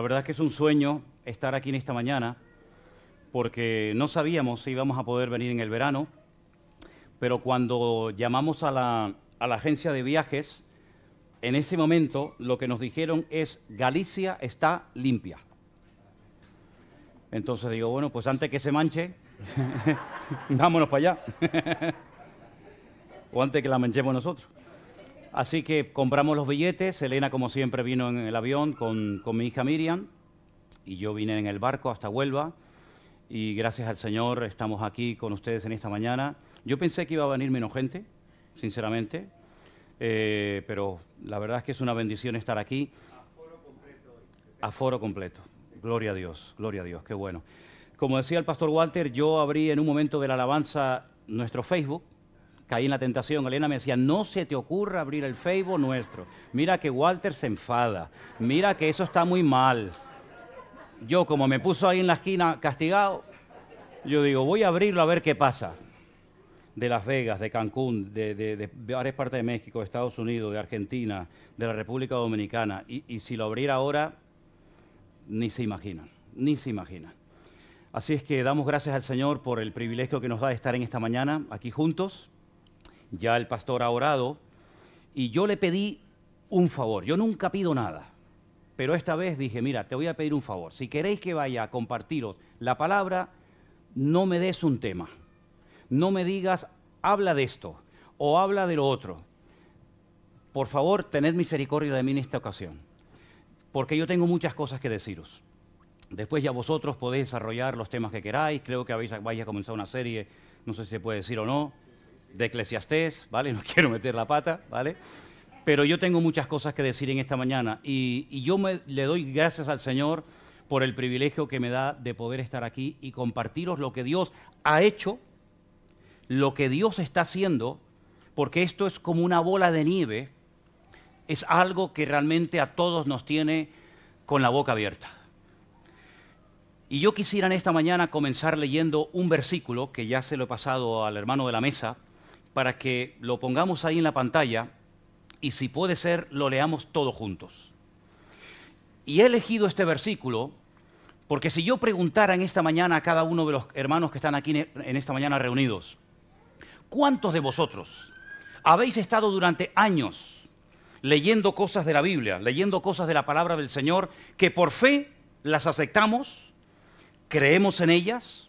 La verdad que es un sueño estar aquí en esta mañana porque no sabíamos si íbamos a poder venir en el verano, pero cuando llamamos a la, a la agencia de viajes, en ese momento lo que nos dijeron es Galicia está limpia. Entonces digo, bueno, pues antes que se manche, vámonos para allá. o antes que la manchemos nosotros. Así que compramos los billetes. Elena, como siempre, vino en el avión con, mi hija Miriam y yo vine en el barco hasta Huelva. Y gracias al Señor estamos aquí con ustedes en esta mañana. Yo pensé que iba a venir menos gente, sinceramente, eh, pero la verdad es que es una bendición estar aquí. a completo. completo. Gloria a Dios, gloria a Dios, qué bueno. Como decía el pastor Walter, yo abrí en un momento de la alabanza nuestro Facebook caí en la tentación. Elena me decía, no se te ocurra abrir el Facebook nuestro. Mira que Walter se enfada. Mira que eso está muy mal. Yo, como me puso ahí en la esquina castigado, yo digo, voy a abrirlo a ver qué pasa. De Las Vegas, de Cancún, de, varias partes de México, de Estados Unidos, de Argentina, de la República Dominicana. Y, si lo abriera ahora, ni se imagina, ni se imagina. Así es que damos gracias al Señor por el privilegio que nos da de estar en esta mañana aquí juntos ya el pastor ha orado, y yo le pedí un favor. Yo nunca pido nada, pero esta vez dije, mira, te voy a pedir un favor. Si queréis que vaya a compartiros la palabra, no me des un tema. No me digas, habla de esto o habla de lo otro. Por favor, tened misericordia de mí en esta ocasión, porque yo tengo muchas cosas que deciros. Después ya vosotros podéis desarrollar los temas que queráis. Creo que vais a comenzar una serie, no sé si se puede decir o no de Eclesiastés, ¿vale? No quiero meter la pata, ¿vale? Pero yo tengo muchas cosas que decir en esta mañana y, yo le doy gracias al Señor por el privilegio que me da de poder estar aquí y compartiros lo que Dios ha hecho, lo que Dios está haciendo, porque esto es como una bola de nieve, es algo que realmente a todos nos tiene con la boca abierta. Y yo quisiera en esta mañana comenzar leyendo un versículo que ya se lo he pasado al hermano de la mesa, para que lo pongamos ahí en la pantalla y si puede ser lo leamos todos juntos. Y he elegido este versículo porque si yo preguntara en esta mañana a cada uno de los hermanos que están aquí en e, esta mañana reunidos, ¿cuántos de vosotros habéis estado durante años leyendo cosas de la Biblia, leyendo cosas de la palabra del Señor, que por fe las aceptamos, creemos en ellas,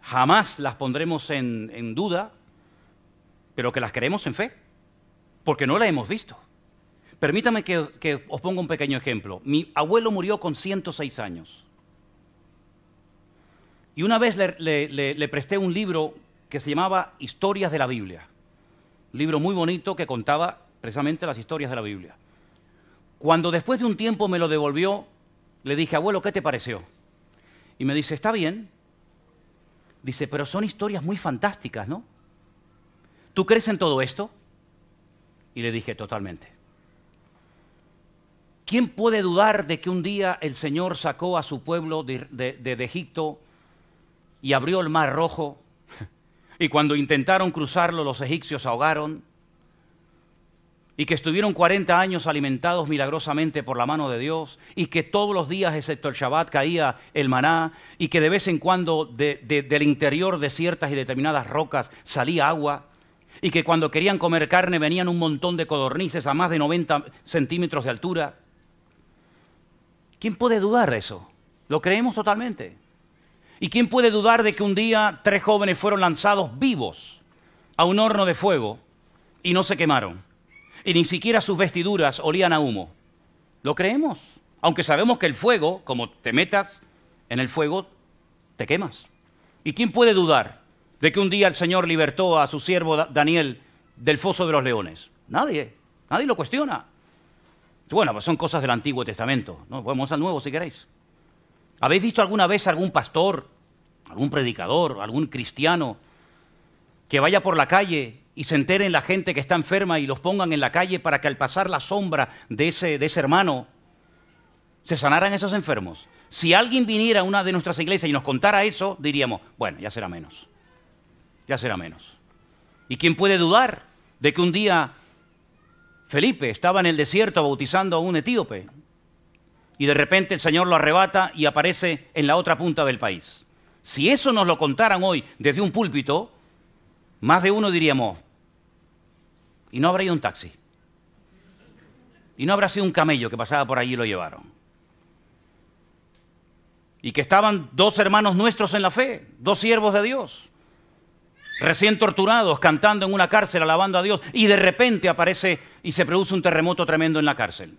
jamás las pondremos en, en duda, pero que las creemos en fe, porque no las hemos visto. Permítame que, os ponga un pequeño ejemplo. Mi abuelo murió con 106 años. Y una vez le, presté un libro que se llamaba Historias de la Biblia. libro muy bonito que contaba precisamente las historias de la Biblia. Cuando después de un tiempo me lo devolvió, le dije, abuelo, ¿qué te pareció? Y me dice, está bien. Dice, pero son historias muy fantásticas, ¿no? ¿tú crees en todo esto? Y le dije, totalmente. ¿Quién puede dudar de que un día el Señor sacó a su pueblo de, Egipto y abrió el mar rojo? Y cuando intentaron cruzarlo, los egipcios ahogaron. Y que estuvieron 40 años alimentados milagrosamente por la mano de Dios. Y que todos los días, excepto el Shabbat, caía el maná. Y que de vez en cuando del interior de ciertas y determinadas rocas salía agua y que cuando querían comer carne venían un montón de codornices a más de 90 centímetros de altura. ¿Quién puede dudar de eso? Lo creemos totalmente. ¿Y quién puede dudar de que un día tres jóvenes fueron lanzados vivos a un horno de fuego y no se quemaron? Y ni siquiera sus vestiduras olían a humo. Lo creemos. Aunque sabemos que el fuego, como te metas en el fuego, te quemas. ¿Y quién puede dudar de que un día el Señor libertó a su siervo Daniel del foso de los leones? Nadie, nadie lo cuestiona. Bueno, pues son cosas del Antiguo Testamento. ¿no? Vamos al Nuevo si queréis. ¿Habéis visto alguna vez algún pastor, algún predicador, algún cristiano que vaya por la calle y se enteren la gente que está enferma y los pongan en la calle para que al pasar la sombra de ese, de ese hermano se sanaran esos enfermos? Si alguien viniera a una de nuestras iglesias y nos contara eso, diríamos, bueno, ya será menos ya será menos. ¿Y quién puede dudar de que un día Felipe estaba en el desierto bautizando a un etíope y de repente el Señor lo arrebata y aparece en la otra punta del país? Si eso nos lo contaran hoy desde un púlpito, más de uno diríamos, y no habrá ido un taxi. Y no habrá sido un camello que pasaba por allí y lo llevaron. Y que estaban dos hermanos nuestros en la fe, dos siervos de Dios recién torturados, cantando en una cárcel, alabando a Dios, y de repente aparece y se produce un terremoto tremendo en la cárcel.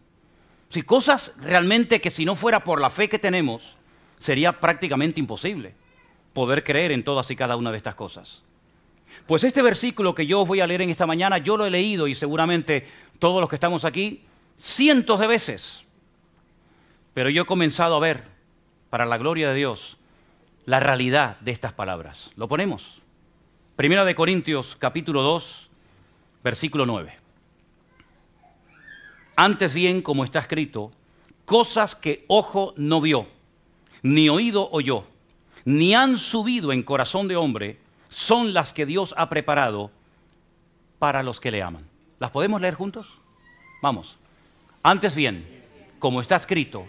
Si cosas realmente que si no fuera por la fe que tenemos, sería prácticamente imposible poder creer en todas y cada una de estas cosas. Pues este versículo que yo os voy a leer en esta mañana, yo lo he leído y seguramente todos los que estamos aquí, cientos de veces. Pero yo he comenzado a ver, para la gloria de Dios, la realidad de estas palabras. ¿Lo ponemos? Primera de Corintios capítulo 2, versículo 9. Antes bien, como está escrito, cosas que ojo no vio, ni oído oyó, ni han subido en corazón de hombre, son las que Dios ha preparado para los que le aman. ¿Las podemos leer juntos? Vamos. Antes bien, como está escrito,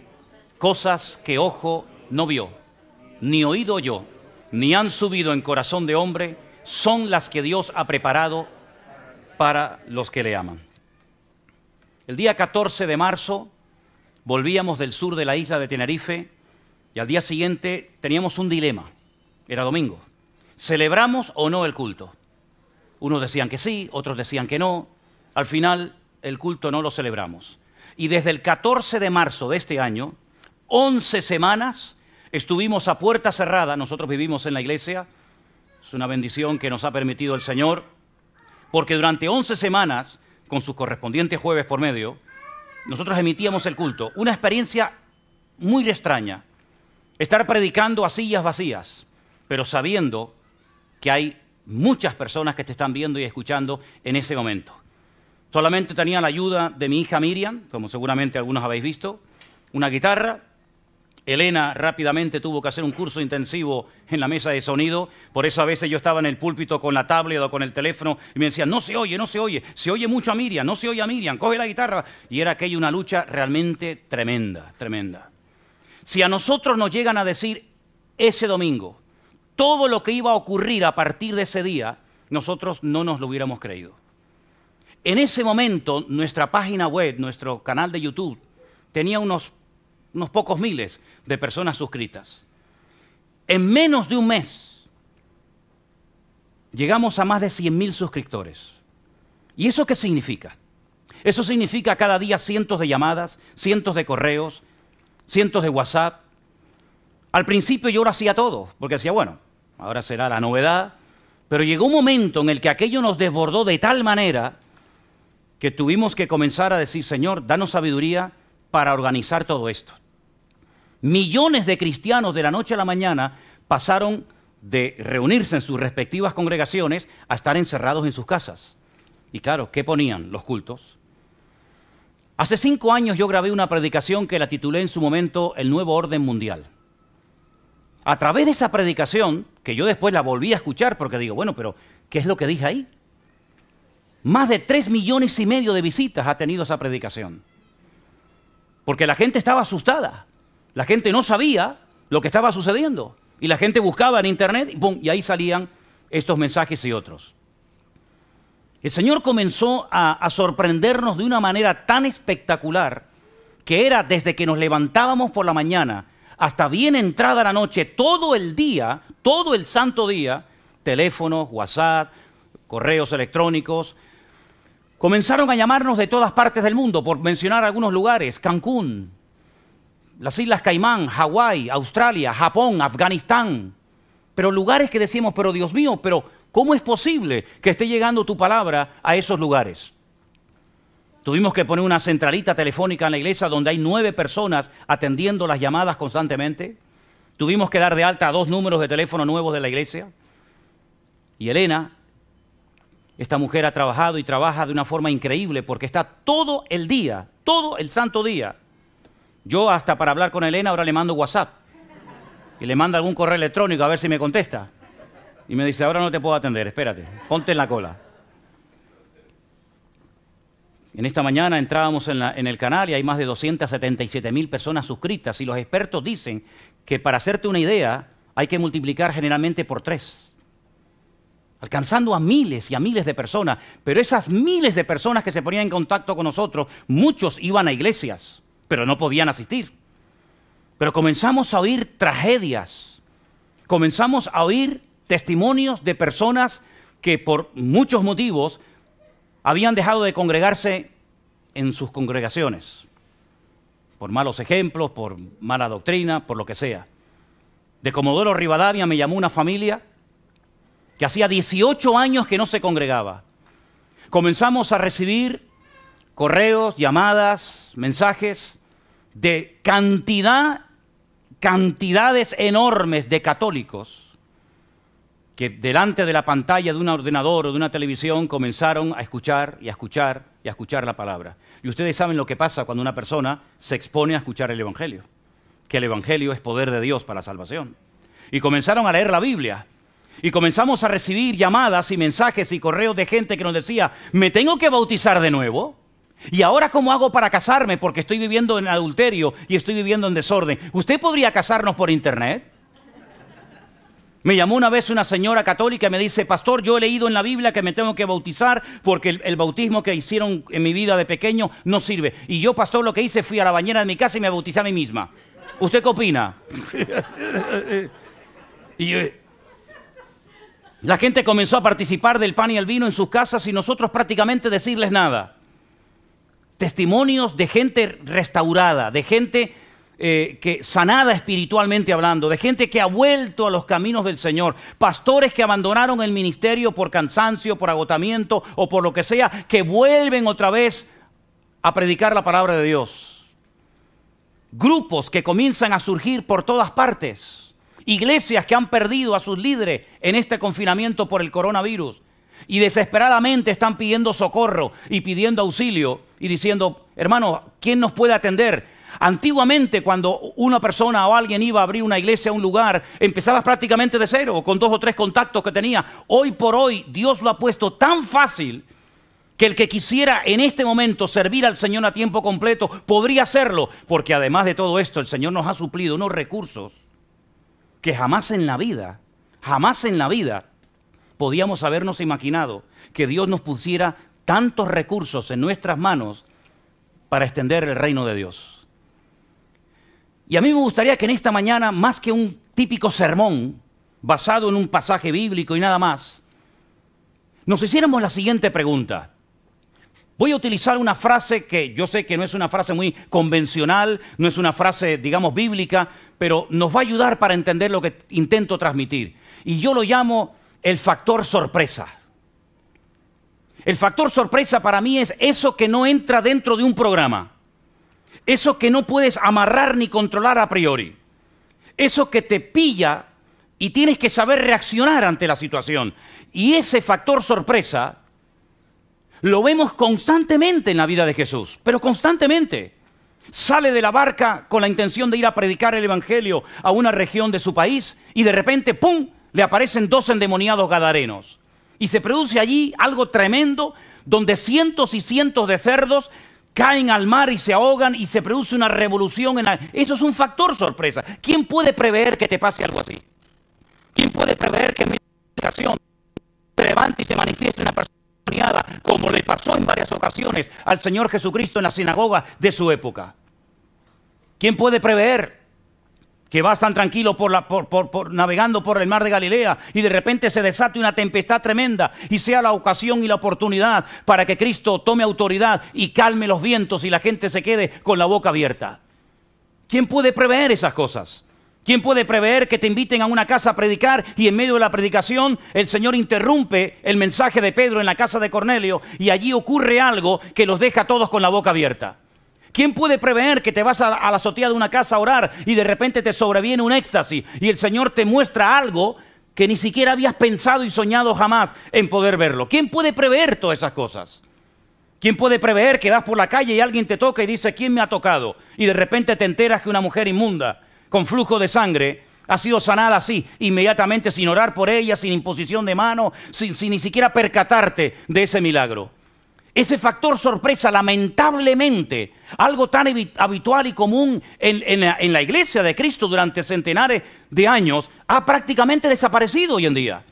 cosas que ojo no vio, ni oído oyó, ni han subido en corazón de hombre, son las que Dios ha preparado para los que le aman. El día 14 de marzo volvíamos del sur de la isla de Tenerife y al día siguiente teníamos un dilema. Era domingo. ¿Celebramos o no el culto? Unos decían que sí, otros decían que no. Al final el culto no lo celebramos. Y desde el 14 de marzo de este año, 11 semanas, estuvimos a puerta cerrada, nosotros vivimos en la iglesia, es una bendición que nos ha permitido el Señor, porque durante 11 semanas, con sus correspondientes jueves por medio, nosotros emitíamos el culto. Una experiencia muy extraña, estar predicando a sillas vacías, pero sabiendo que hay muchas personas que te están viendo y escuchando en ese momento. Solamente tenía la ayuda de mi hija Miriam, como seguramente algunos habéis visto, una guitarra Elena rápidamente tuvo que hacer un curso intensivo en la mesa de sonido, por eso a veces yo estaba en el púlpito con la tablet o con el teléfono y me decían, no se oye, no se oye, se oye mucho a Miriam, no se oye a Miriam, coge la guitarra. Y era aquella una lucha realmente tremenda, tremenda. Si a nosotros nos llegan a decir ese domingo todo lo que iba a ocurrir a partir de ese día, nosotros no nos lo hubiéramos creído. En ese momento, nuestra página web, nuestro canal de YouTube, tenía unos unos pocos miles de personas suscritas. En menos de un mes llegamos a más de 100.000 suscriptores. ¿Y eso qué significa? Eso significa cada día cientos de llamadas, cientos de correos, cientos de WhatsApp. Al principio yo lo hacía todo, porque decía, bueno, ahora será la novedad, pero llegó un momento en el que aquello nos desbordó de tal manera que tuvimos que comenzar a decir, Señor, danos sabiduría para organizar todo esto. Millones de cristianos de la noche a la mañana pasaron de reunirse en sus respectivas congregaciones a estar encerrados en sus casas. Y claro, ¿qué ponían los cultos? Hace cinco años yo grabé una predicación que la titulé en su momento El Nuevo Orden Mundial. A través de esa predicación, que yo después la volví a escuchar porque digo, bueno, pero ¿qué es lo que dije ahí? Más de tres millones y medio de visitas ha tenido esa predicación. Porque la gente estaba asustada. La gente no sabía lo que estaba sucediendo. Y la gente buscaba en internet y, y ahí salían estos mensajes y otros. El Señor comenzó a, a, sorprendernos de una manera tan espectacular que era desde que nos levantábamos por la mañana hasta bien entrada la noche, todo el día, todo el santo día, teléfonos, WhatsApp, correos electrónicos, comenzaron a llamarnos de todas partes del mundo, por mencionar algunos lugares, Cancún, las Islas Caimán, Hawái, Australia, Japón, Afganistán. Pero lugares que decimos, pero Dios mío, pero ¿cómo es posible que esté llegando tu palabra a esos lugares? Tuvimos que poner una centralita telefónica en la iglesia donde hay nueve personas atendiendo las llamadas constantemente. Tuvimos que dar de alta a dos números de teléfono nuevos de la iglesia. Y Elena, esta mujer ha trabajado y trabaja de una forma increíble porque está todo el día, todo el santo día, yo hasta para hablar con Elena ahora le mando WhatsApp y le mando algún correo electrónico a ver si me contesta. Y me dice, ahora no te puedo atender, espérate, ponte en la cola. En esta mañana entrábamos en, el canal y hay más de 277 mil personas suscritas y los expertos dicen que para hacerte una idea hay que multiplicar generalmente por tres, alcanzando a miles y a miles de personas. Pero esas miles de personas que se ponían en contacto con nosotros, muchos iban a iglesias pero no podían asistir. Pero comenzamos a oír tragedias, comenzamos a oír testimonios de personas que por muchos motivos habían dejado de congregarse en sus congregaciones, por malos ejemplos, por mala doctrina, por lo que sea. De Comodoro Rivadavia me llamó una familia que hacía 18 años que no se congregaba. Comenzamos a recibir correos, llamadas, mensajes de cantidad, cantidades enormes de católicos que delante de la pantalla de un ordenador o de una televisión comenzaron a escuchar y a escuchar y a escuchar la palabra. Y ustedes saben lo que pasa cuando una persona se expone a escuchar el Evangelio, que el Evangelio es poder de Dios para la salvación. Y comenzaron a leer la Biblia, y comenzamos a recibir llamadas y mensajes y correos de gente que nos decía, me tengo que bautizar de nuevo, ¿Y ahora cómo hago para casarme? Porque estoy viviendo en adulterio y estoy viviendo en desorden. ¿Usted podría casarnos por internet? Me llamó una vez una señora católica y me dice, pastor, yo he leído en la Biblia que me tengo que bautizar porque el, bautismo que hicieron en mi vida de pequeño no sirve. Y yo, pastor, lo que hice fui a la bañera de mi casa y me bauticé a mí misma. ¿Usted qué opina? Eh, la gente comenzó a participar del pan y el vino en sus casas y nosotros prácticamente decirles nada testimonios de gente restaurada, de gente eh, que sanada espiritualmente hablando, de gente que ha vuelto a los caminos del Señor, pastores que abandonaron el ministerio por cansancio, por agotamiento o por lo que sea, que vuelven otra vez a predicar la palabra de Dios. Grupos que comienzan a surgir por todas partes. Iglesias que han perdido a sus líderes en este confinamiento por el coronavirus y desesperadamente están pidiendo socorro y pidiendo auxilio y diciendo, hermano, ¿quién nos puede atender? Antiguamente, cuando una persona o alguien iba a abrir una iglesia a un lugar, empezabas prácticamente de cero, con dos o tres contactos que tenía. Hoy por hoy, Dios lo ha puesto tan fácil que el que quisiera en este momento servir al Señor a tiempo completo podría hacerlo, porque además de todo esto, el Señor nos ha suplido unos recursos que jamás en la vida, jamás en la vida podíamos habernos imaginado que Dios nos pusiera tantos recursos en nuestras manos para extender el reino de Dios. Y a mí me gustaría que en esta mañana, más que un típico sermón basado en un pasaje bíblico y nada más, nos hiciéramos la siguiente pregunta. Voy a utilizar una frase que yo sé que no es una frase muy convencional, no es una frase, digamos, bíblica, pero nos va a ayudar para entender lo que intento transmitir. Y yo lo llamo el factor sorpresa. El factor sorpresa para mí es eso que no entra dentro de un programa. Eso que no puedes amarrar ni controlar a priori. Eso que te pilla y tienes que saber reaccionar ante la situación. Y ese factor sorpresa lo vemos constantemente en la vida de Jesús, pero constantemente. Sale de la barca con la intención de ir a predicar el Evangelio a una región de su país y de repente, ¡pum!, le aparecen dos endemoniados gadarenos. Y se produce allí algo tremendo, donde cientos y cientos de cerdos caen al mar y se ahogan y se produce una revolución. En Eso es un factor sorpresa. ¿Quién puede prever que te pase algo así? ¿Quién puede prever que en mi situación se levante y se manifieste una persona como le pasó en varias ocasiones al Señor Jesucristo en la sinagoga de su época? ¿Quién puede prever? que vas tan tranquilo por, la, por, navegando por el mar de Galilea y de repente se desate una tempestad tremenda y sea la ocasión y la oportunidad para que Cristo tome autoridad y calme los vientos y la gente se quede con la boca abierta. ¿Quién puede prever esas cosas? ¿Quién puede prever que te inviten a una casa a predicar y en medio de la predicación el Señor interrumpe el mensaje de Pedro en la casa de Cornelio y allí ocurre algo que los deja a todos con la boca abierta? ¿Quién puede prever que te vas a, la azotea de una casa a orar y de repente te sobreviene un éxtasis y el Señor te muestra algo que ni siquiera habías pensado y soñado jamás en poder verlo? ¿Quién puede prever todas esas cosas? ¿Quién puede prever que vas por la calle y alguien te toca y dice, ¿quién me ha tocado? Y de repente te enteras que una mujer inmunda, con flujo de sangre, ha sido sanada así, inmediatamente, sin orar por ella, sin imposición de mano, sin, sin ni siquiera percatarte de ese milagro. Ese factor sorpresa, lamentablemente, algo tan habitual y común en, la, iglesia de Cristo durante centenares de años, ha prácticamente desaparecido hoy en día.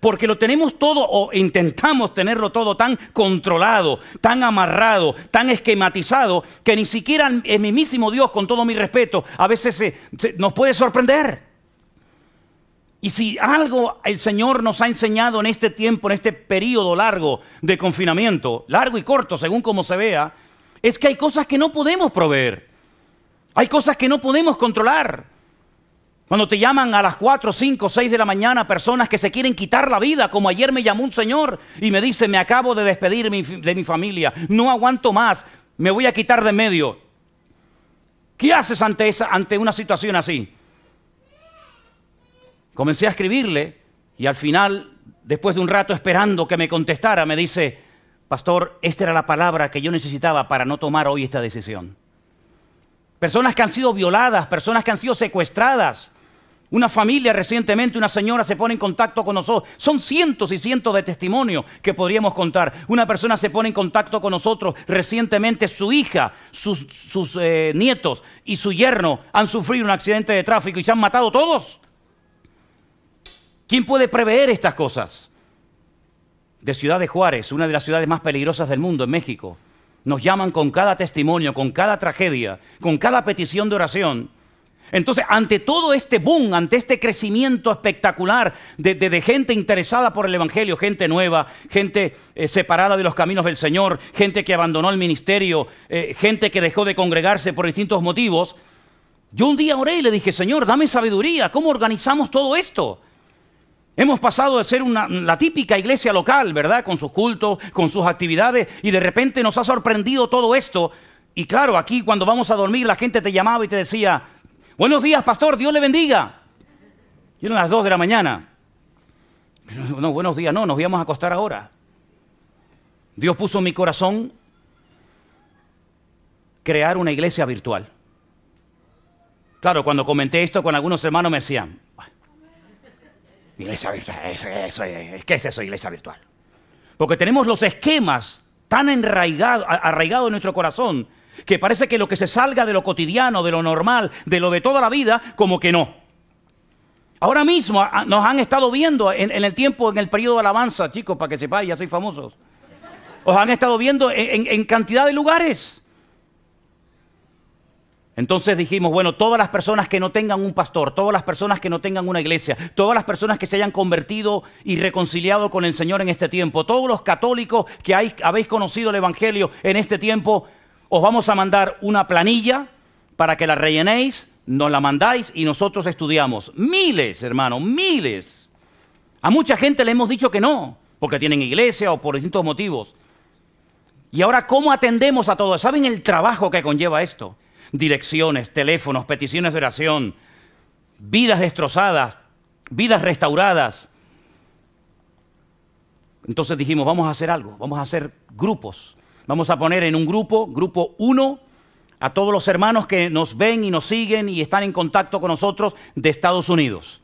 Porque lo tenemos todo o intentamos tenerlo todo tan controlado, tan amarrado, tan esquematizado, que ni siquiera el mismísimo Dios, con todo mi respeto, a veces nos puede sorprender. Y si algo el Señor nos ha enseñado en este tiempo, en este periodo largo de confinamiento, largo y corto según como se vea, es que hay cosas que no podemos proveer. Hay cosas que no podemos controlar. Cuando te llaman a las 4, 5, 6 de la mañana personas que se quieren quitar la vida, como ayer me llamó un señor y me dice, me acabo de despedir de mi familia, no aguanto más, me voy a quitar de medio. ¿Qué haces ante, esa, ante una situación así? Comencé a escribirle y al final, después de un rato esperando que me contestara, me dice, pastor, esta era la palabra que yo necesitaba para no tomar hoy esta decisión. Personas que han sido violadas, personas que han sido secuestradas. Una familia recientemente, una señora se pone en contacto con nosotros. Son cientos y cientos de testimonios que podríamos contar. Una persona se pone en contacto con nosotros recientemente, su hija, sus, eh, nietos y su yerno han sufrido un accidente de tráfico y se han matado todos. ¿Quién puede prever estas cosas? De Ciudad de Juárez, una de las ciudades más peligrosas del mundo, en México. Nos llaman con cada testimonio, con cada tragedia, con cada petición de oración. Entonces, ante todo este boom, ante este crecimiento espectacular de, gente interesada por el Evangelio, gente nueva, gente eh, separada de los caminos del Señor, gente que abandonó el ministerio, eh, gente que dejó de congregarse por distintos motivos, yo un día oré y le dije, Señor, dame sabiduría, ¿cómo organizamos todo esto? Hemos pasado de ser la típica iglesia local, ¿verdad? Con sus cultos, con sus actividades, y de repente nos ha sorprendido todo esto. Y claro, aquí cuando vamos a dormir la gente te llamaba y te decía, buenos días, pastor, Dios le bendiga. Y eran las 2 de la mañana. No, buenos días, no, nos íbamos a acostar ahora. Dios puso en mi corazón crear una iglesia virtual. Claro, cuando comenté esto con algunos hermanos me decían, Iglesia virtual, ¿qué es eso, iglesia virtual? Porque tenemos los esquemas tan arraigados en nuestro corazón que parece que lo que se salga de lo cotidiano, de lo normal, de lo de toda la vida, como que no. Ahora mismo nos han estado viendo en, el tiempo, en el periodo de alabanza, chicos, para que sepáis, ya soy famosos. Os han estado viendo en cantidad de lugares. Entonces dijimos, bueno, todas las personas que no tengan un pastor, todas las personas que no tengan una iglesia, todas las personas que se hayan convertido y reconciliado con el Señor en este tiempo, todos los católicos que habéis conocido el Evangelio en este tiempo, os vamos a mandar una planilla para que la rellenéis, nos la mandáis y nosotros estudiamos. Miles, hermano, miles. A mucha gente le hemos dicho que no, porque tienen iglesia o por distintos motivos. Y ahora, ¿cómo atendemos a todos? ¿Saben el trabajo que conlleva esto? direcciones, teléfonos, peticiones de oración, vidas destrozadas, vidas restauradas. Entonces dijimos, vamos a hacer algo, vamos a hacer grupos. Vamos a poner en un grupo, grupo uno, a todos los hermanos que nos ven y nos siguen y están en contacto con nosotros de Estados Unidos.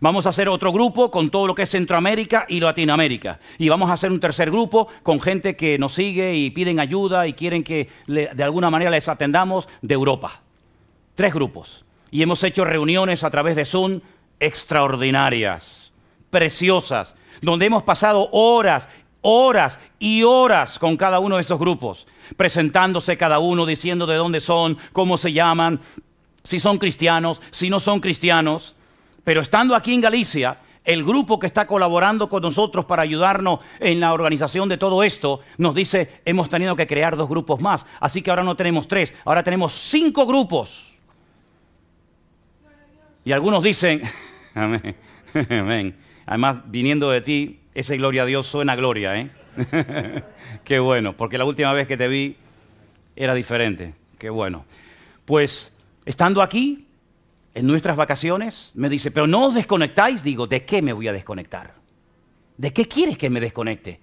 Vamos a hacer otro grupo con todo lo que es Centroamérica y Latinoamérica. Y vamos a hacer un tercer grupo con gente que nos sigue y piden ayuda y quieren que de alguna manera les atendamos de Europa. Tres grupos. Y hemos hecho reuniones a través de Zoom extraordinarias, preciosas, donde hemos pasado horas horas y horas con cada uno de esos grupos, presentándose cada uno, diciendo de dónde son, cómo se llaman, si son cristianos, si no son cristianos. Pero estando aquí en Galicia, el grupo que está colaborando con nosotros para ayudarnos en la organización de todo esto, nos dice, hemos tenido que crear dos grupos más. Así que ahora no tenemos tres, ahora tenemos cinco grupos. Y algunos dicen, amén, Además, viniendo de ti, ese gloria a Dios suena gloria, ¿eh? Qué bueno, porque la última vez que te vi era diferente. Qué bueno. Pues, estando aquí, en nuestras vacaciones, me dice, pero no os desconectáis, digo, ¿de qué me voy a desconectar? ¿De qué quieres que me desconecte?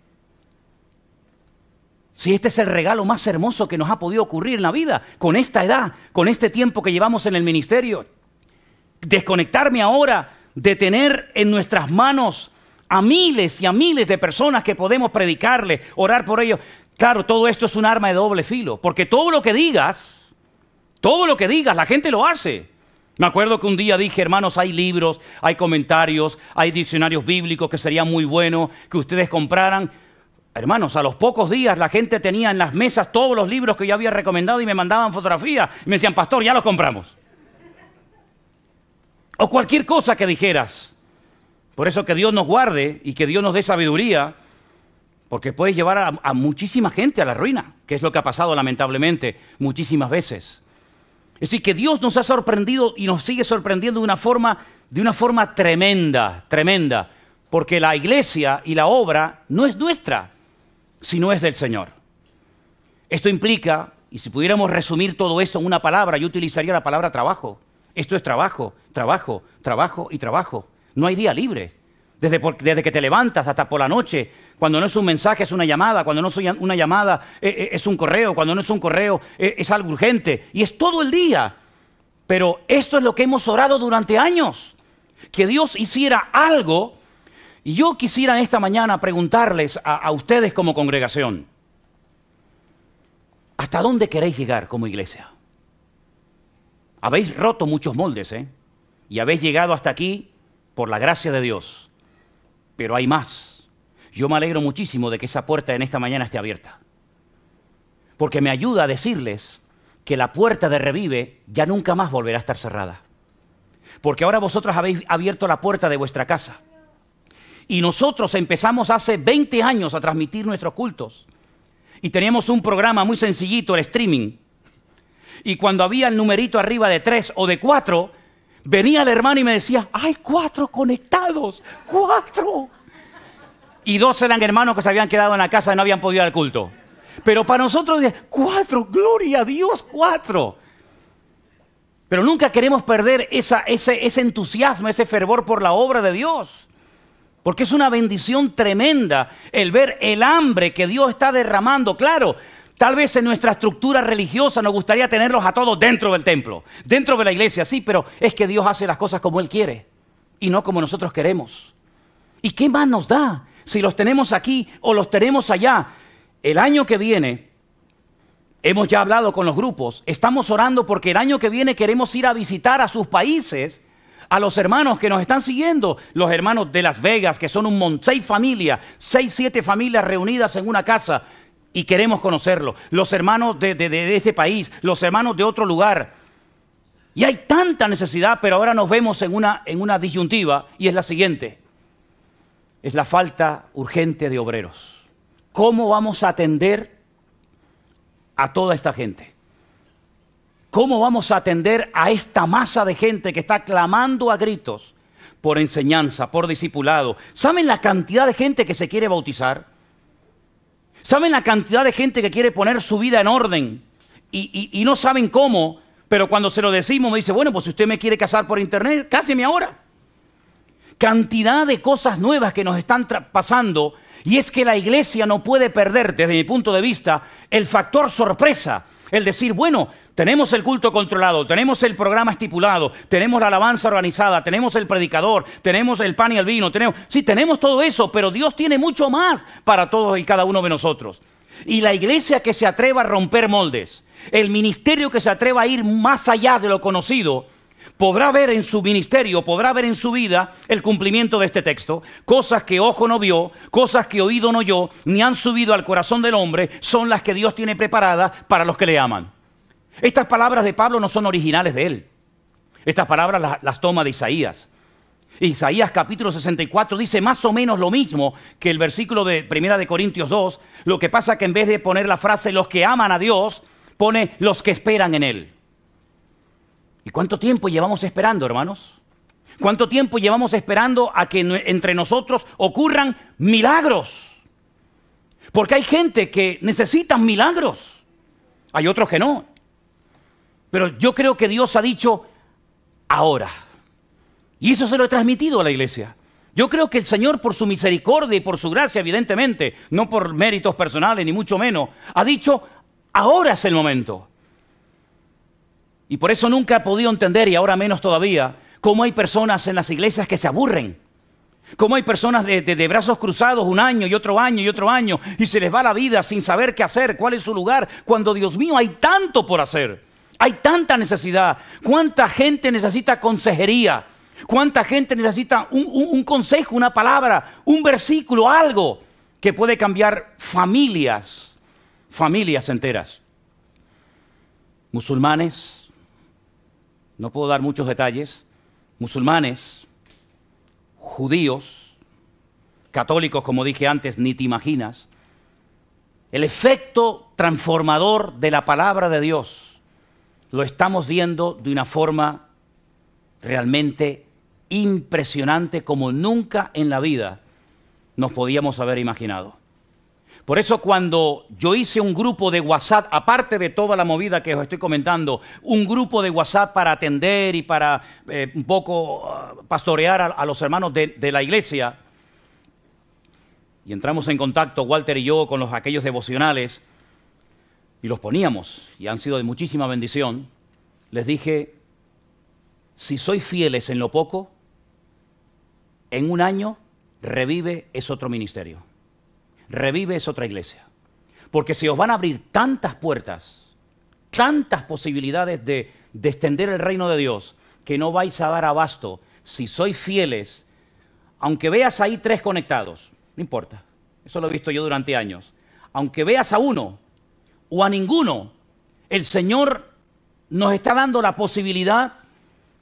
Si este es el regalo más hermoso que nos ha podido ocurrir en la vida, con esta edad, con este tiempo que llevamos en el ministerio, desconectarme ahora de tener en nuestras manos a miles y a miles de personas que podemos predicarle, orar por ellos. Claro, todo esto es un arma de doble filo, porque todo lo que digas, todo lo que digas, la gente lo hace. Me acuerdo que un día dije, hermanos, hay libros, hay comentarios, hay diccionarios bíblicos que sería muy bueno que ustedes compraran. Hermanos, a los pocos días la gente tenía en las mesas todos los libros que yo había recomendado y me mandaban fotografías y me decían, pastor, ya los compramos. O cualquier cosa que dijeras. Por eso que Dios nos guarde y que Dios nos dé sabiduría, porque puede llevar a muchísima gente a la ruina, que es lo que ha pasado lamentablemente muchísimas veces. Es decir, que Dios nos ha sorprendido y nos sigue sorprendiendo de una forma, de una forma tremenda, tremenda, porque la iglesia y la obra no es nuestra, sino es del Señor. Esto implica, y si pudiéramos resumir todo esto en una palabra, yo utilizaría la palabra trabajo. Esto es trabajo, trabajo, trabajo y trabajo. No hay día libre. Desde, que te levantas hasta por la noche. Cuando no es un mensaje, es una llamada. Cuando no es una llamada, eh, eh, es, un correo. Cuando no es un correo, eh, es, algo urgente. Y es todo el día. Pero esto es lo que hemos orado durante años. Que Dios hiciera algo. Y yo quisiera en esta mañana preguntarles a, a ustedes como congregación. ¿Hasta dónde queréis llegar como iglesia? Habéis roto muchos moldes, ¿eh? Y habéis llegado hasta aquí por la gracia de Dios pero hay más. Yo me alegro muchísimo de que esa puerta en esta mañana esté abierta, porque me ayuda a decirles que la puerta de revive ya nunca más volverá a estar cerrada, porque ahora vosotros habéis abierto la puerta de vuestra casa. Y nosotros empezamos hace 20 años a transmitir nuestros cultos. Y teníamos un programa muy sencillito, el streaming. Y cuando había el numerito arriba de 3 o de 4, Venía la hermana y me decía, hay cuatro conectados, cuatro. Y dos eran hermanos que se habían quedado en la casa y no habían podido ir al culto. Pero para nosotros, cuatro, gloria a Dios, cuatro. Pero nunca queremos perder ese, ese entusiasmo, ese fervor por la obra de Dios. Porque es una bendición tremenda el ver el hambre que Dios está derramando. Claro, Tal vez en nuestra estructura religiosa nos gustaría tenerlos a todos dentro del templo, dentro de la iglesia, sí, pero es que Dios hace las cosas como Él quiere y no como nosotros queremos. ¿Y qué más nos da si los tenemos aquí o los tenemos allá? El año que viene, hemos ya hablado con los grupos, estamos orando porque el año que viene queremos ir a visitar a sus países a los hermanos que nos están siguiendo, los hermanos de Las Vegas, que son un montón, seis familias, seis, siete familias reunidas en una casa y queremos conocerlo. Los hermanos de, de ese país, los hermanos de otro lugar. Y hay tanta necesidad, pero ahora nos vemos en una, en una disyuntiva y es la siguiente. Es la falta urgente de obreros. ¿Cómo vamos a atender a toda esta gente? ¿Cómo vamos a atender a esta masa de gente que está clamando a gritos por enseñanza, por discipulado? ¿Saben la cantidad de gente que se quiere bautizar? ¿Saben la cantidad de gente que quiere poner su vida en orden y, no saben cómo? Pero cuando se lo decimos me dice, bueno, pues si usted me quiere casar por internet, cáseme ahora. Cantidad de cosas nuevas que nos están pasando y es que la iglesia no puede perder, desde mi punto de vista, el factor sorpresa. El decir, bueno, tenemos el culto controlado, tenemos el programa estipulado, tenemos la alabanza organizada, tenemos el predicador, tenemos el pan y el vino, tenemos, sí, tenemos todo eso, pero Dios tiene mucho más para todos y cada uno de nosotros. Y la iglesia que se atreva a romper moldes, el ministerio que se atreva a ir más allá de lo conocido, podrá ver en su ministerio, podrá ver en su vida el cumplimiento de este texto. Cosas que ojo no vio, cosas que oído no oyó, ni han subido al corazón del hombre, son las que Dios tiene preparadas para los que le aman. Estas palabras de Pablo no son originales de él. Estas palabras las, toma de Isaías. Isaías capítulo 64 dice más o menos lo mismo que el versículo de 1 de Corintios 2. Lo que pasa que en vez de poner la frase los que aman a Dios, pone los que esperan en Él. ¿Y cuánto tiempo llevamos esperando, hermanos? ¿Cuánto tiempo llevamos esperando a que entre nosotros ocurran milagros? Porque hay gente que necesita milagros. Hay otros que no. Pero yo creo que Dios ha dicho ahora. Y eso se lo he transmitido a la iglesia. Yo creo que el Señor, por su misericordia y por su gracia, evidentemente, no por méritos personales, ni mucho menos, ha dicho, ahora es el momento. Y por eso nunca he podido entender, y ahora menos todavía, cómo hay personas en las iglesias que se aburren. Cómo hay personas de, de, brazos cruzados un año y otro año y otro año, y se les va la vida sin saber qué hacer, cuál es su lugar, cuando Dios mío hay tanto por hacer. Hay tanta necesidad. ¿Cuánta gente necesita consejería? ¿Cuánta gente necesita un, consejo, una palabra, un versículo, algo que puede cambiar familias, familias enteras? Musulmanes, no puedo dar muchos detalles, musulmanes, judíos, católicos, como dije antes, ni te imaginas, el efecto transformador de la palabra de Dios lo estamos viendo de una forma realmente impresionante como nunca en la vida nos podíamos haber imaginado. Por eso cuando yo hice un grupo de WhatsApp, aparte de toda la movida que os estoy comentando, un grupo de WhatsApp para atender y para eh, un poco ah, pastorear a, los hermanos de, la iglesia, y entramos en contacto Walter y yo con los, aquellos devocionales, y los poníamos, y han sido de muchísima bendición, les dije, si sois fieles en lo poco, en un año revive es otro ministerio, revive es otra iglesia, porque si os van a abrir tantas puertas, tantas posibilidades de, de extender el reino de Dios, que no vais a dar abasto si sois fieles, aunque veas ahí tres conectados, no importa, eso lo he visto yo durante años, aunque veas a uno, o a ninguno. El Señor nos está dando la posibilidad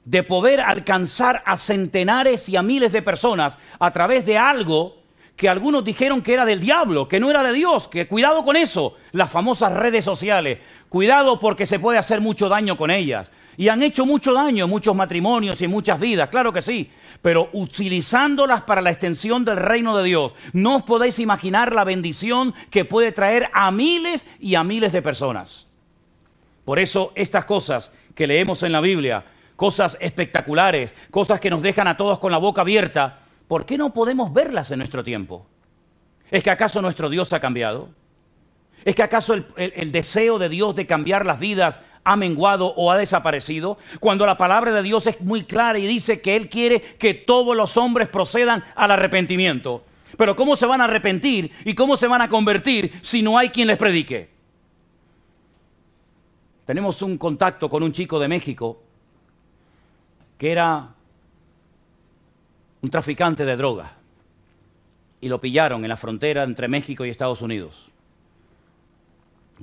de poder alcanzar a centenares y a miles de personas a través de algo que algunos dijeron que era del diablo, que no era de Dios, que cuidado con eso, las famosas redes sociales, cuidado porque se puede hacer mucho daño con ellas, y han hecho mucho daño, muchos matrimonios y muchas vidas, claro que sí, pero utilizándolas para la extensión del reino de Dios. No os podéis imaginar la bendición que puede traer a miles y a miles de personas. Por eso estas cosas que leemos en la Biblia, cosas espectaculares, cosas que nos dejan a todos con la boca abierta, ¿por qué no podemos verlas en nuestro tiempo? ¿Es que acaso nuestro Dios ha cambiado? ¿Es que acaso el, el deseo de Dios de cambiar las vidas ha menguado o ha desaparecido, cuando la palabra de Dios es muy clara y dice que Él quiere que todos los hombres procedan al arrepentimiento. Pero ¿cómo se van a arrepentir y cómo se van a convertir si no hay quien les predique? Tenemos un contacto con un chico de México que era un traficante de drogas y lo pillaron en la frontera entre México y Estados Unidos.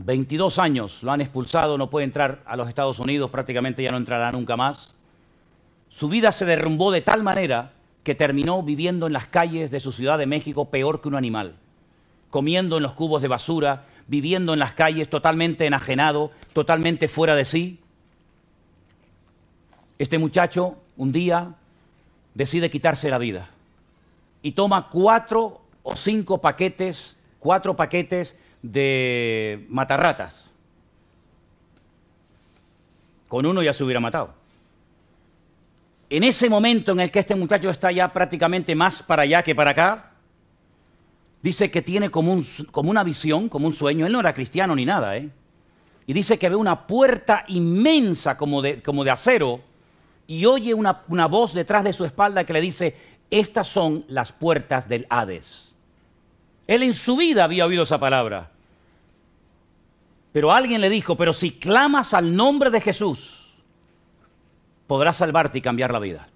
22 años lo han expulsado, no puede entrar a los Estados Unidos, prácticamente ya no entrará nunca más. Su vida se derrumbó de tal manera que terminó viviendo en las calles de su Ciudad de México peor que un animal, comiendo en los cubos de basura, viviendo en las calles totalmente enajenado, totalmente fuera de sí. Este muchacho un día decide quitarse la vida y toma cuatro o cinco paquetes, cuatro paquetes de matarratas. Con uno ya se hubiera matado. En ese momento en el que este muchacho está ya prácticamente más para allá que para acá, dice que tiene como, un, como una visión, como un sueño. Él no era cristiano ni nada, ¿eh? Y dice que ve una puerta inmensa como de, acero y oye una voz detrás de su espalda que le dice, estas son las puertas del Hades. Él en su vida había oído esa palabra. Pero alguien le dijo, pero si clamas al nombre de Jesús, podrás salvarte y cambiar la vida.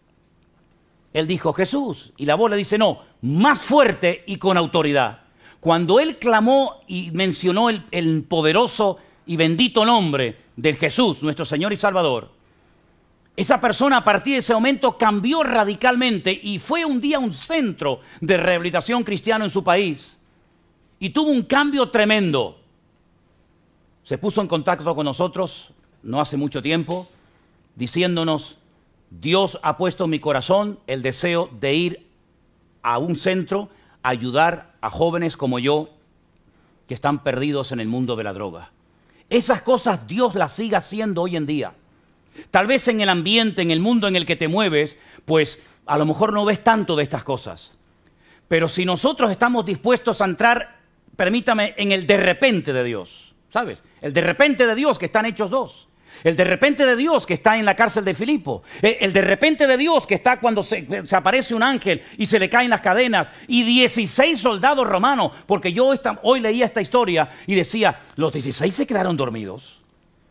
Él dijo, Jesús. Y la voz le dice, no, más fuerte y con autoridad. Cuando él clamó y mencionó el, poderoso y bendito nombre de Jesús, nuestro Señor y Salvador, esa persona a partir de ese momento cambió radicalmente y fue un día un centro de rehabilitación cristiano en su país y tuvo un cambio tremendo. Se puso en contacto con nosotros no hace mucho tiempo, diciéndonos, Dios ha puesto en mi corazón el deseo de ir a un centro a ayudar a jóvenes como yo que están perdidos en el mundo de la droga. Esas cosas Dios las sigue haciendo hoy en día. Tal vez en el ambiente, en el mundo en el que te mueves, pues a lo mejor no ves tanto de estas cosas. Pero si nosotros estamos dispuestos a entrar permítame, en el de repente de Dios, ¿sabes? El de repente de Dios que están hechos dos. El de repente de Dios que está en la cárcel de Filipo. Eh, el de repente de Dios que está cuando se, aparece un ángel y se le caen las cadenas. Y 16 soldados romanos. Porque yo hoy leía esta historia y decía, los 16 se quedaron dormidos.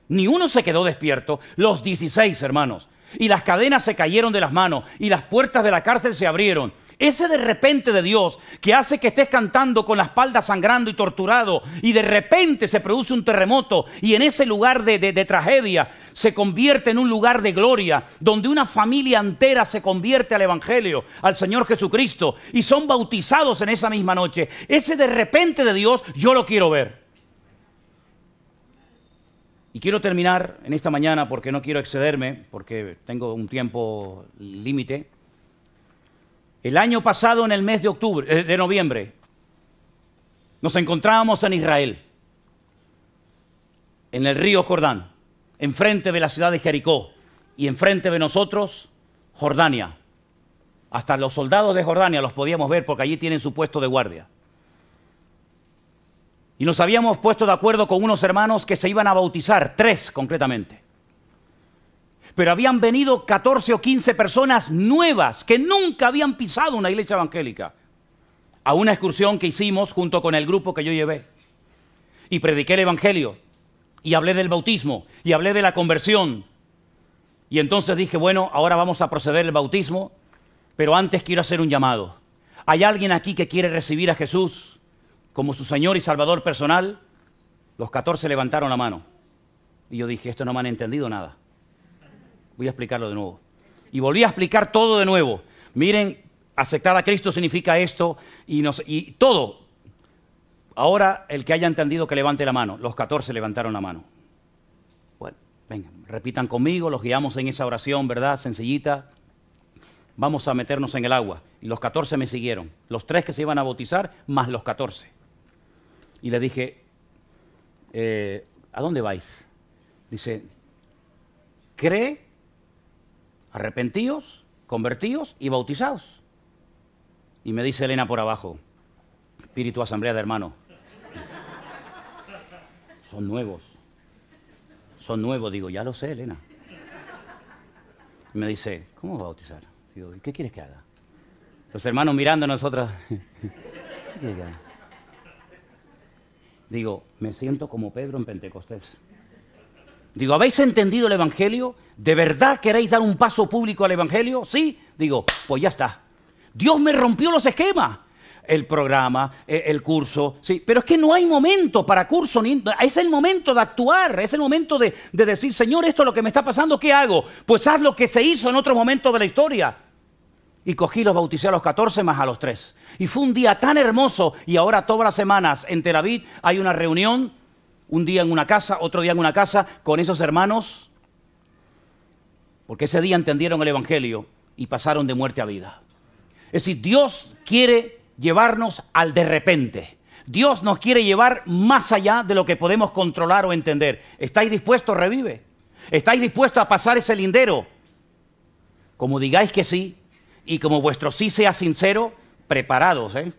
Ni uno se quedó despierto. Los 16 hermanos. Y las cadenas se cayeron de las manos. Y las puertas de la cárcel se abrieron. Ese de repente de Dios que hace que estés cantando con la espalda sangrando y torturado y de repente se produce un terremoto y en ese lugar de, de tragedia se convierte en un lugar de gloria donde una familia entera se convierte al Evangelio, al Señor Jesucristo y son bautizados en esa misma noche. Ese de repente de Dios yo lo quiero ver. Y quiero terminar en esta mañana porque no quiero excederme, porque tengo un tiempo límite el año pasado, en el mes de octubre, eh, de noviembre, nos encontrábamos en Israel, en el río Jordán, enfrente de la ciudad de Jericó y enfrente de nosotros, Jordania. Hasta los soldados de Jordania los podíamos ver porque allí tienen su puesto de guardia. Y nos habíamos puesto de acuerdo con unos hermanos que se iban a bautizar, tres concretamente pero habían venido 14 o 15 personas nuevas que nunca habían pisado una iglesia evangélica a una excursión que hicimos junto con el grupo que yo llevé. Y prediqué el Evangelio, y hablé del bautismo, y hablé de la conversión. Y entonces dije, bueno, ahora vamos a proceder al bautismo, pero antes quiero hacer un llamado. ¿Hay alguien aquí que quiere recibir a Jesús como su Señor y Salvador personal? Los 14 levantaron la mano. Y yo dije, esto no me han entendido nada. Voy a explicarlo de nuevo. Y volví a explicar todo de nuevo. Miren, aceptar a Cristo significa esto y, todo. Ahora el que haya entendido que levante la mano. Los 14 levantaron la mano. Bueno, vengan, repitan conmigo, los guiamos en esa oración, ¿verdad? Sencillita. Vamos a meternos en el agua. Y los 14 me siguieron. Los tres que se iban a bautizar, más los 14. Y le dije, eh, ¿a dónde vais? Dice, cree arrepentíos, convertíos y bautizados. Y me dice Elena por abajo, espíritu asamblea de hermanos. Son nuevos. Son nuevos, digo, ya lo sé, Elena. me dice, ¿cómo bautizar? Digo, qué quieres que haga? Los hermanos mirando a nosotras. Digo, me siento como Pedro en Pentecostés. Digo, ¿habéis entendido el Evangelio? ¿De verdad queréis dar un paso público al Evangelio? Sí. Digo, pues ya está. Dios me rompió los esquemas. El programa, e, el curso, sí. Pero es que no hay momento para curso, ni, es el momento de actuar, es el momento de, decir, Señor, esto es lo que me está pasando, ¿qué hago? Pues haz lo que se hizo en otros momentos de la historia. Y cogí, los bauticé a los 14 más a los 3. Y fue un día tan hermoso y ahora todas las semanas en Tel Aviv hay una reunión un día en una casa, otro día en una casa, con esos hermanos, porque ese día entendieron el Evangelio y pasaron de muerte a vida. Es decir, Dios quiere llevarnos al de repente. Dios nos quiere llevar más allá de lo que podemos controlar o entender. ¿Estáis dispuestos? Revive. ¿Estáis dispuestos a pasar ese lindero? Como digáis que sí y como vuestro sí sea sincero, preparados, ¿eh?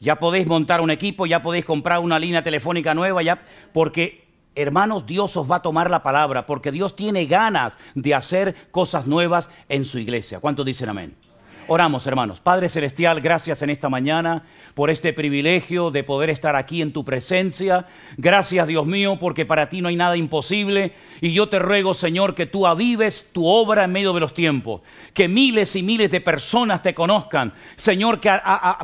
Ya podéis montar un equipo, ya podéis comprar una línea telefónica nueva, ya, porque hermanos, Dios os va a tomar la palabra, porque Dios tiene ganas de hacer cosas nuevas en su iglesia. ¿Cuántos dicen amén? Oramos, hermanos. Padre Celestial, gracias en esta mañana por este privilegio de poder estar aquí en tu presencia. Gracias, Dios mío, porque para ti no hay nada imposible. Y yo te ruego, Señor, que tú avives tu obra en medio de los tiempos. Que miles y miles de personas te conozcan. Señor, que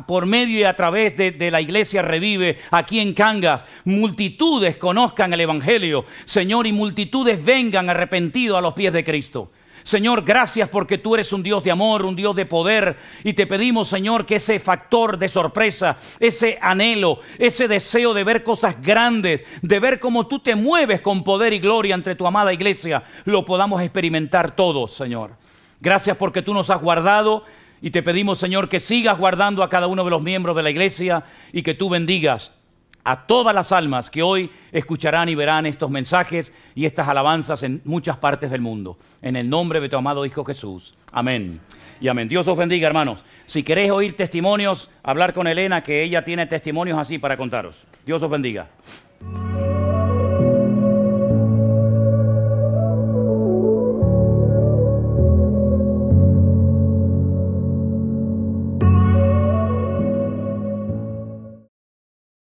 por medio y a través de, de la iglesia revive aquí en Cangas, multitudes conozcan el Evangelio. Señor, y multitudes vengan arrepentidos a los pies de Cristo. Señor, gracias porque tú eres un Dios de amor, un Dios de poder. Y te pedimos, Señor, que ese factor de sorpresa, ese anhelo, ese deseo de ver cosas grandes, de ver cómo tú te mueves con poder y gloria entre tu amada iglesia, lo podamos experimentar todos, Señor. Gracias porque tú nos has guardado. Y te pedimos, Señor, que sigas guardando a cada uno de los miembros de la iglesia y que tú bendigas a todas las almas que hoy escucharán y verán estos mensajes y estas alabanzas en muchas partes del mundo. En el nombre de tu amado Hijo Jesús. Amén. Y amén. Dios os bendiga, hermanos. Si queréis oír testimonios, hablar con Elena, que ella tiene testimonios así para contaros. Dios os bendiga.